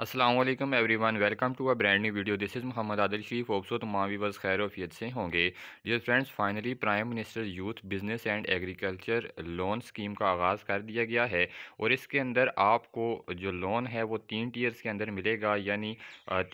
Aslam everyone welcome to a brand new video this is Mohammad Adil Sharif hope so तमाम viewers खैर वफियत से होंगे dear friends finally prime minister youth business and agriculture loan scheme का आगाज़ कर दिया गया है और इसके अंदर आपको जो लोन है वो तीन टीयर्स के अंदर मिलेगा यानी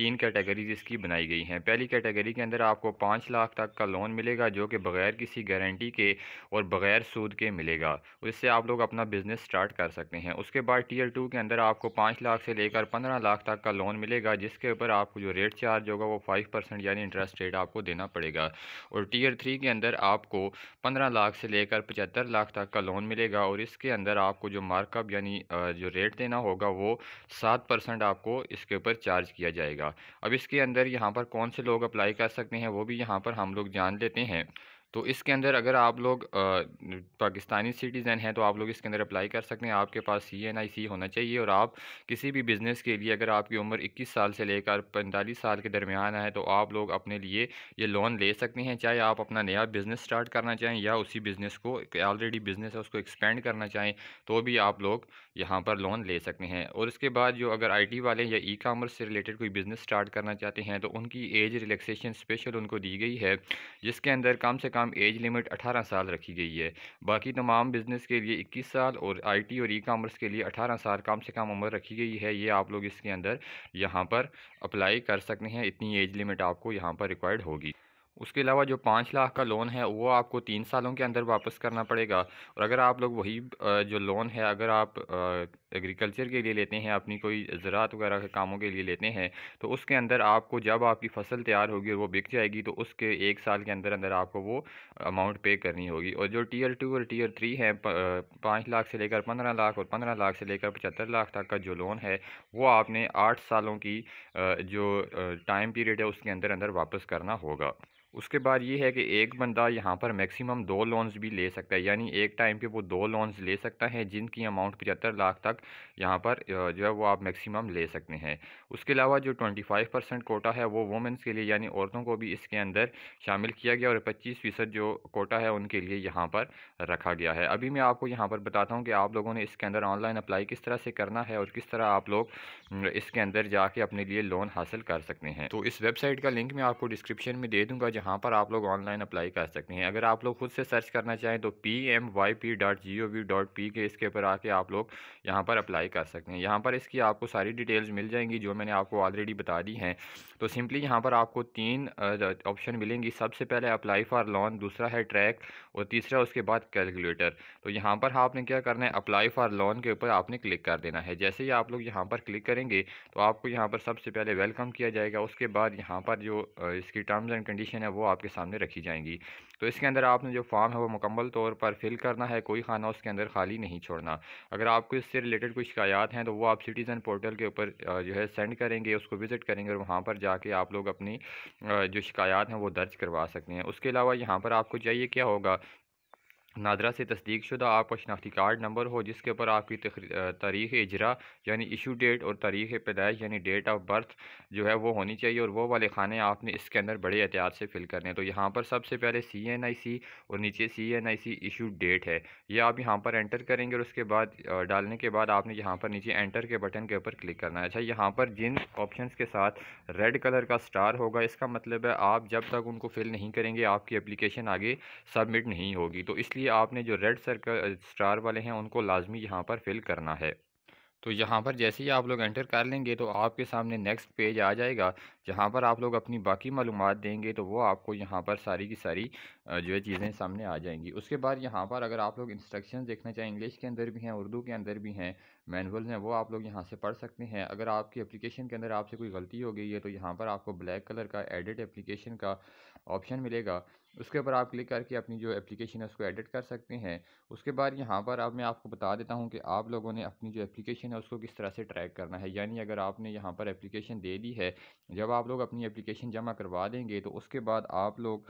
तीन कैटेगरीज इसकी बनाई गई हैं पहली कैटेगरी के अंदर आपको पाँच लाख तक का लोन मिलेगा जो कि बगैर किसी गारंटी के और बगैर सूद के मिलेगा इससे आप लोग अपना बिज़नेस स्टार्ट कर सकते हैं उसके बाद टीयर टू के अंदर आपको पाँच लाख से लेकर पंद्रह लाख लाख तक का लोन मिलेगा जिसके ऊपर आपको जो रेट चार्ज होगा वो फाइव परसेंट यानी इंटरेस्ट रेट आपको देना पड़ेगा और टीयर थ्री के अंदर आपको पंद्रह लाख से लेकर पचहत्तर लाख तक का लोन मिलेगा और इसके अंदर आपको जो मार्कअप यानी जो रेट देना होगा वो सात परसेंट आपको इसके ऊपर चार्ज किया जाएगा अब इसके अंदर यहाँ पर कौन से लोग अप्लाई कर सकते हैं वो भी यहाँ पर हम लोग जान लेते हैं तो इसके अंदर अगर आप लोग पाकिस्तानी सिटीज़न हैं तो आप लोग इसके अंदर अप्लाई कर सकते हैं आपके पास सी एन आई सी होना चाहिए और आप किसी भी बिज़नेस के लिए अगर आपकी उम्र इक्कीस साल से लेकर पैंतालीस साल के दरमियान है तो आप लोग अपने लिए ये लोन ले सकते हैं चाहे आप अपना नया बिज़नेस स्टार्ट करना चाहें या उसी बिज़नेस को ऑलरेडी बिज़नेस है उसको एक्सपेंड करना चाहें तो भी आप लोग यहाँ पर लोन ले सकते हैं और इसके बाद जो अगर आई टी वाले या ई कामर्स से रिलेटेड कोई बिज़नेस स्टार्ट करना चाहते हैं तो उनकी एज रिलेक्सेशन स्पेशल उनको दी गई है जिसके अंदर कम से कम काम एज लिमिट 18 साल रखी गई है बाकी तमाम बिज़नेस के लिए 21 साल और आईटी और ई कामर्स के लिए 18 साल कम से कम उम्र रखी गई है ये आप लोग इसके अंदर यहाँ पर अप्लाई कर सकते हैं इतनी एज लिमिट आपको यहाँ पर रिक्वायर्ड होगी उसके अलावा जो पाँच लाख का लोन है वो आपको तीन सालों के अंदर वापस करना पड़ेगा और अगर आप लोग वही जो लोन है अगर आप एग्रीकल्चर के लिए लेते हैं अपनी कोई ज़रात वगैरह के कामों के लिए लेते हैं तो उसके अंदर आपको जब आपकी फसल तैयार होगी और वो बिक जाएगी तो उसके एक साल के अंदर अंदर आपको वो अमाउंट पे करनी होगी और जो टीयर टू और टीयर थ्री है पाँच लाख से लेकर पंद्रह लाख और पंद्रह लाख से लेकर पचहत्तर लाख तक का जो लोन है वो आपने आठ सालों की जो टाइम पीरियड है उसके अंदर अंदर वापस करना होगा उसके बाद ये है कि एक बंदा यहाँ पर मैक्सिमम दो लोन्स भी ले सकता है यानी एक टाइम पे वो दो लोन्स ले सकता है जिनकी अमाउंट पचहत्तर लाख तक यहाँ पर जो है वो आप मैक्सिमम ले सकते हैं उसके अलावा जो ट्वेंटी फाइव परसेंट कोटा है वो वुमेंस के लिए यानी औरतों को भी इसके अंदर शामिल किया गया और पच्चीस फ़ीसद जो कोटा है उनके लिए यहाँ पर रखा गया है अभी मैं आपको यहाँ पर बताता हूँ कि आप लोगों ने इसके अंदर ऑनलाइन अप्लाई किस तरह से करना है और किस तरह आप लोग इसके अंदर जाके अपने लिए लोन हासिल कर सकते हैं तो इस वेबसाइट का लिंक मैं आपको डिस्क्रिप्शन में दे दूँगा जहाँ पर आप लोग ऑनलाइन अप्लाई कर सकते हैं अगर आप लोग खुद से सर्च करना चाहें तो P M Y P dot G O V dot P K इसके ऊपर आके आप लोग यहाँ पर पर अप्लाई कर सकते हैं यहाँ पर इसकी आपको सारी डिटेल्स मिल जाएंगी जो मैंने आपको ऑलरेडी बता दी हैं तो सिंपली यहाँ पर आपको तीन ऑप्शन मिलेंगी सबसे पहले अप्लाई फॉर लोन दूसरा है ट्रैक और तीसरा उसके बाद कैलकुलेटर तो यहाँ पर आपने क्या करना है अप्लाई फॉर लोन के ऊपर आपने क्लिक कर देना है जैसे ही आप लोग यहाँ पर क्लिक करेंगे तो आपको यहाँ पर सबसे पहले वेलकम किया जाएगा उसके बाद यहाँ पर जो इसकी टर्म्स एंड कंडीशन है वो आपके सामने रखी जाएंगी तो इसके अंदर आपने जो फॉर्म है वो मुकम्मल तौर पर फिल करना है कोई खाना उसके अंदर खाली नहीं छोड़ना अगर आपको इससे रिलेटेड कोई शिकायत हैं तो वो आप सिटीज़न पोर्टल के ऊपर जो है सेंड करेंगे उसको विज़िट करेंगे और वहाँ पर जाके आप लोग अपनी जो शिकायत हैं वो दर्ज करवा सकते हैं उसके अलावा यहाँ पर आपको चाहिए क्या होगा नादरा से तस्दीक शुदा आपका शनाख्ती कार्ड नंबर हो जिसके ऊपर आपकी तारीख इजरा यानी इशू डेट और तारीख पैदाइश यानी डेट ऑफ बर्थ जो है वो होनी चाहिए और वो वाले खाने आपने इसके अंदर बड़े एहतियात से फिल करने हैं तो यहाँ पर सबसे पहले सी एन आई सी और नीचे C N I C issue date है ये आप यहाँ पर एंटर करेंगे और उसके बाद डालने के बाद आपने यहाँ पर नीचे एंटर के बटन के ऊपर क्लिक करना है अच्छा यहाँ पर जिन ऑप्शन के साथ रेड कलर का स्टार होगा इसका मतलब है आप जब तक उनको फिल नहीं करेंगे आपकी एप्लीकेशन आगे सबमिट नहीं होगी तो इसलिए लिए आपने जो रेड सर्कल स्टार वाले हैं उनको लाजमी यहाँ पर फिल करना है तो यहाँ पर जैसे ही आप लोग एंटर कर लेंगे तो आपके सामने नेक्स्ट पेज आ जाएगा जहाँ पर आप लोग अपनी बाकी मालूम देंगे तो वो आपको यहाँ पर सारी की सारी जो है चीज़ें सामने आ जाएंगी उसके बाद यहाँ पर अगर आप लोग इंस्ट्रक्शन देखना चाहें इंग्लिश के अंदर भी हैं उर्दू के अंदर भी हैं मैनुअल हैं वो आप लोग यहाँ से पढ़ सकते हैं अगर आपकी एप्लीकेशन के अंदर आपसे कोई गलती हो गई है तो यहाँ पर आपको ब्लैक कलर का एडिट एप्लीकेशन का ऑप्शन मिलेगा उसके ऊपर आप क्लिक करके अपनी जो एप्लीकेशन है उसको एडिट कर सकते हैं उसके बाद यहाँ पर अब मैं आपको बता देता हूँ कि आप लोगों ने अपनी जो एप्लीकेशन है उसको किस तरह से ट्रैक करना है यानी अगर आपने यहाँ पर एप्लीकेशन दे दी है जब आप लोग अपनी एप्लीकेशन जमा करवा देंगे तो उसके बाद आप लोग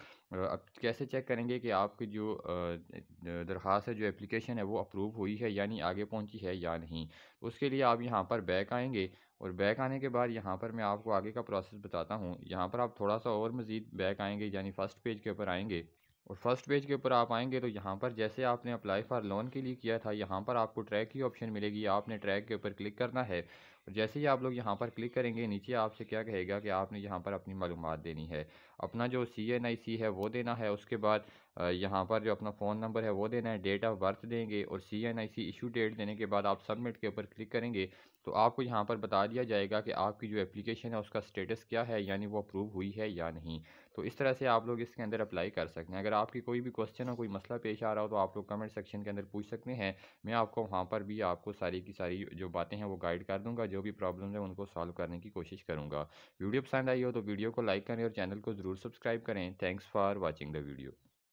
कैसे चेक करेंगे कि आपकी जो दरख्वास्त है जो एप्लीकेशन है वो अप्रूव हुई है यानी आगे पहुँची है या नहीं नहीं तो उसके लिए आप यहाँ पर बैक आएंगे और बैक आने के बाद यहाँ पर मैं आपको आगे का प्रोसेस बताता हूँ यहाँ पर आप थोड़ा सा और मज़ीद बैक आएंगे यानी फ़र्स्ट पेज के ऊपर आएंगे और फर्स्ट पेज के ऊपर आप आएंगे तो यहाँ पर जैसे आपने अप्लाई फॉर लोन के लिए किया था यहाँ पर आपको ट्रैक की ऑप्शन मिलेगी आपने ट्रैक के ऊपर क्लिक करना है और जैसे ही आप लोग यहाँ पर क्लिक करेंगे नीचे आपसे क्या कहेगा कि आपने यहाँ पर अपनी मालूम देनी है अपना जो सी एन आई सी है वो देना है उसके बाद यहाँ पर जो अपना फ़ोन नंबर है वो देना है डेट ऑफ बर्थ देंगे और C N I C issue date देने के बाद आप सबमिट के ऊपर क्लिक करेंगे तो आपको यहाँ पर बता दिया जाएगा कि आपकी जो एप्लीकेशन है उसका स्टेटस क्या है यानी वो अप्रूव हुई है या नहीं तो इस तरह से आप लोग इसके अंदर अप्लाई कर सकते हैं अगर आपकी कोई भी क्वेश्चन हो कोई मसला पेश आ रहा हो तो आप लोग कमेंट सेक्शन के अंदर पूछ सकते हैं मैं आपको वहाँ पर भी आपको सारी की सारी जो बातें हैं वो गाइड कर दूँगा जो भी प्रॉब्लम है उनको सॉल्व करने की कोशिश करूँगा वीडियो पसंद आई हो तो वीडियो को लाइक करें और चैनल को ज़रूर सब्सक्राइब करें thanks for watching the video